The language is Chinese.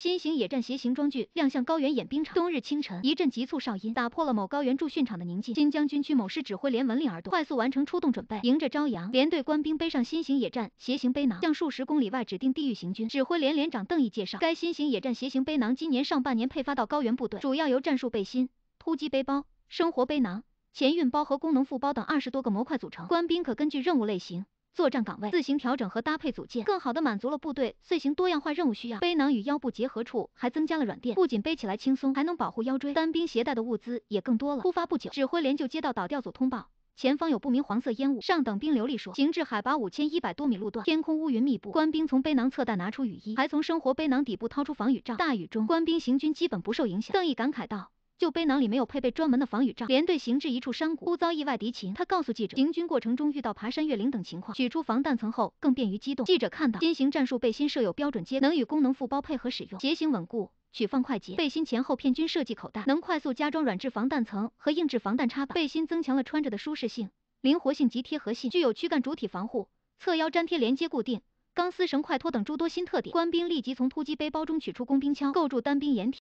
新型野战携行装具亮相高原演兵场。冬日清晨，一阵急促哨音打破了某高原驻训场的宁静。新疆军区某师指挥连闻令而动，快速完成出动准备。迎着朝阳，连队官兵背上新型野战携行背囊，向数十公里外指定地域行军。指挥连连长邓毅介绍，该新型野战携行背囊今年上半年配发到高原部队，主要由战术背心、突击背包、生活背囊、前运包和功能副包等二十多个模块组成，官兵可根据任务类型。作战岗位自行调整和搭配组件，更好的满足了部队遂行多样化任务需要。背囊与腰部结合处还增加了软垫，不仅背起来轻松，还能保护腰椎。单兵携带的物资也更多了。出发不久，指挥连就接到导调组通报，前方有不明黄色烟雾。上等兵刘利说，行至海拔五千一百多米路段，天空乌云密布，官兵从背囊侧袋拿出雨衣，还从生活背囊底部掏出防雨罩。大雨中，官兵行军基本不受影响。邓毅感慨道。就背囊里没有配备专门的防雨罩，连队行至一处山谷，忽遭意外敌情。他告诉记者，行军过程中遇到爬山越岭等情况，取出防弹层后更便于机动。记者看到，新型战术背心设有标准接能与功能副包配合使用，结型稳固，取放快捷。背心前后片均设计口袋，能快速加装软质防弹层和硬质防弹插板。背心增强了穿着的舒适性、灵活性及贴合性，具有躯干主体防护、侧腰粘贴连接固定、钢丝绳快脱等诸多新特点。官兵立即从突击背包中取出工兵枪，构筑单兵掩体。